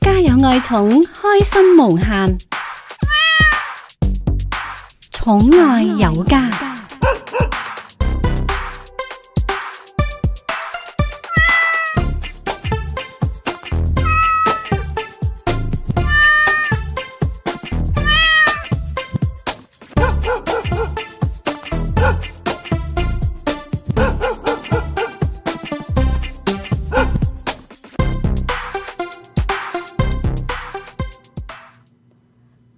家有愛寵，開心無限，寵愛有家。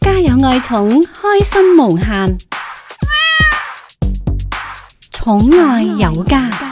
家有愛寵，開心無限，寵愛有家。